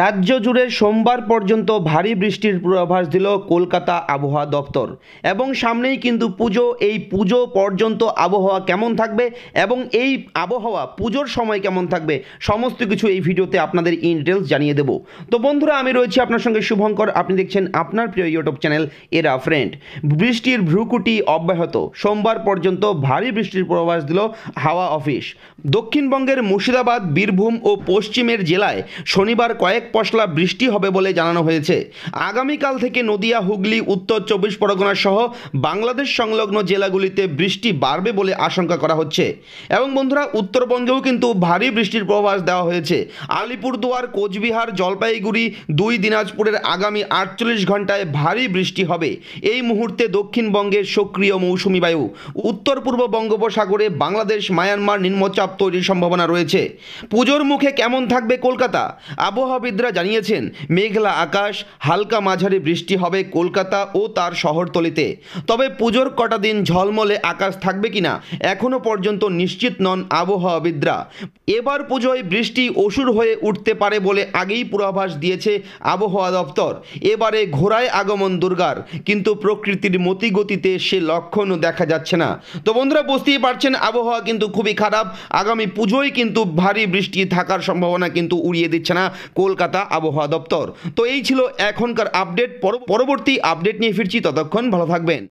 রাজ্য জুড়ে সোমবার পর্যন্ত ভারী বৃষ্টির পূর্বাভাস দিল কলকাতা আবহাওয়া দপ্তর এবং সামনেই কিন্তু পুজো এই পুজো পর্যন্ত আবহাওয়া কেমন থাকবে এবং এই আবহাওয়া পুজোর সময় কেমন থাকবে সমস্ত কিছু এই ভিডিওতে আপনাদের ইন ডিটেলস জানিয়ে দেব তো বন্ধুরা আমি রয়েছি আপনার সঙ্গে শুভঙ্কর আপনি দেখছেন আপনার প্রিয় ইউটিউব চ্যানেল এরা ফ্রেন্ড বৃষ্টির ভ্রুকুটি অব্যাহত সোমবার পর্যন্ত ভারী বৃষ্টির পূর্বাভাস দিল হাওয়া অফিস দক্ষিণবঙ্গের মুর্শিদাবাদ বীরভূম ও পশ্চিমের জেলায় শনিবার কয়েক কয়েক পশলা বৃষ্টি হবে বলে জানানো হয়েছে আগামীকাল থেকে নদিয়া হুগলি উত্তর চব্বিশ পরগনা সহ বাংলাদেশ সংলগ্ন জেলাগুলিতে বৃষ্টি বাড়বে বলে আশঙ্কা করা হচ্ছে এবং বন্ধুরা উত্তরবঙ্গেও কিন্তু ভারী বৃষ্টির প্রভাস দেওয়া হয়েছে আলিপুরদুয়ার কোচবিহার জলপাইগুড়ি দুই দিনাজপুরের আগামী আটচল্লিশ ঘন্টায় ভারী বৃষ্টি হবে এই মুহূর্তে দক্ষিণবঙ্গের সক্রিয় মৌসুমি বায়ু উত্তর পূর্ব বঙ্গোপসাগরে বাংলাদেশ মায়ানমার নিম্নচাপ তৈরির সম্ভাবনা রয়েছে পুজোর মুখে কেমন থাকবে কলকাতা আবহাওয়া আবহাওয়াবিদরা জানিয়েছেন মেঘলা আকাশ হালকা মাঝারি বৃষ্টি হবে কলকাতা ও তার শহরতলিতে তবে পুজোর কটা দিন ঝলমলে আকাশ থাকবে কিনা এখনও পর্যন্ত নিশ্চিত নন আবহাওয়াবিদরা এবার পুজোয় বৃষ্টি অসুর হয়ে উঠতে পারে বলে আগেই পূর্বাভাস দিয়েছে আবহাওয়া দপ্তর এবারে ঘোড়ায় আগমন দুর্গার কিন্তু প্রকৃতির মতিগতিতে সে লক্ষণও দেখা যাচ্ছে না তো বন্ধুরা বুঝতেই পারছেন আবহাওয়া কিন্তু খুবই খারাপ আগামী পুজোয় কিন্তু ভারী বৃষ্টি থাকার সম্ভাবনা কিন্তু উড়িয়ে দিচ্ছে না কলকাতা আবহাওয়া দপ্তর তো এই ছিল এখনকার আপডেট পরবর্তী আপডেট নিয়ে ফিরছি ততক্ষণ ভালো থাকবেন